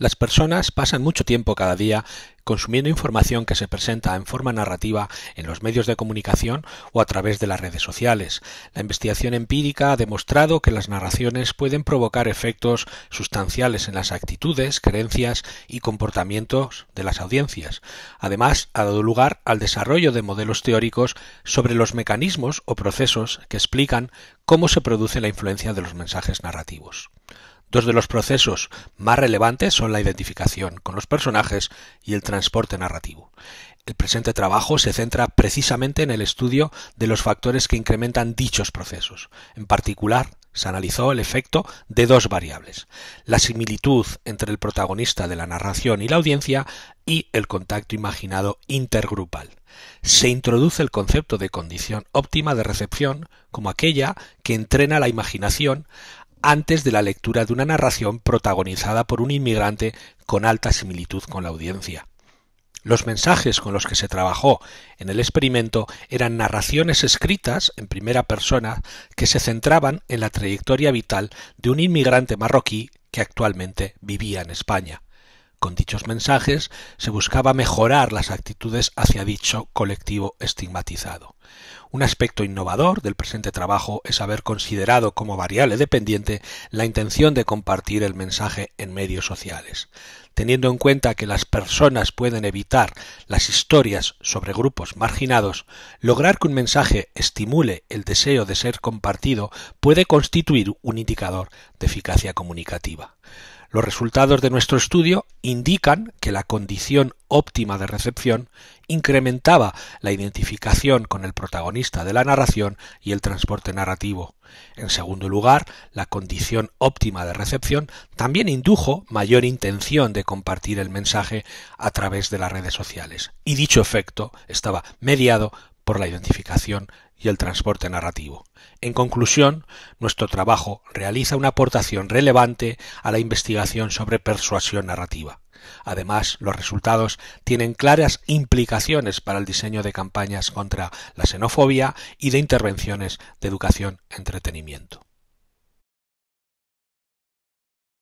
Las personas pasan mucho tiempo cada día consumiendo información que se presenta en forma narrativa en los medios de comunicación o a través de las redes sociales. La investigación empírica ha demostrado que las narraciones pueden provocar efectos sustanciales en las actitudes, creencias y comportamientos de las audiencias. Además, ha dado lugar al desarrollo de modelos teóricos sobre los mecanismos o procesos que explican cómo se produce la influencia de los mensajes narrativos. Dos de los procesos más relevantes son la identificación con los personajes y el transporte narrativo. El presente trabajo se centra precisamente en el estudio de los factores que incrementan dichos procesos. En particular, se analizó el efecto de dos variables, la similitud entre el protagonista de la narración y la audiencia y el contacto imaginado intergrupal. Se introduce el concepto de condición óptima de recepción como aquella que entrena la imaginación antes de la lectura de una narración protagonizada por un inmigrante con alta similitud con la audiencia. Los mensajes con los que se trabajó en el experimento eran narraciones escritas en primera persona que se centraban en la trayectoria vital de un inmigrante marroquí que actualmente vivía en España. Con dichos mensajes se buscaba mejorar las actitudes hacia dicho colectivo estigmatizado. Un aspecto innovador del presente trabajo es haber considerado como variable dependiente la intención de compartir el mensaje en medios sociales. Teniendo en cuenta que las personas pueden evitar las historias sobre grupos marginados, lograr que un mensaje estimule el deseo de ser compartido puede constituir un indicador de eficacia comunicativa. Los resultados de nuestro estudio indican que la condición óptima de recepción incrementaba la identificación con el protagonista de la narración y el transporte narrativo. En segundo lugar, la condición óptima de recepción también indujo mayor intención de compartir el mensaje a través de las redes sociales, y dicho efecto estaba mediado por la identificación y el transporte narrativo. En conclusión, nuestro trabajo realiza una aportación relevante a la investigación sobre persuasión narrativa. Además, los resultados tienen claras implicaciones para el diseño de campañas contra la xenofobia y de intervenciones de educación entretenimiento.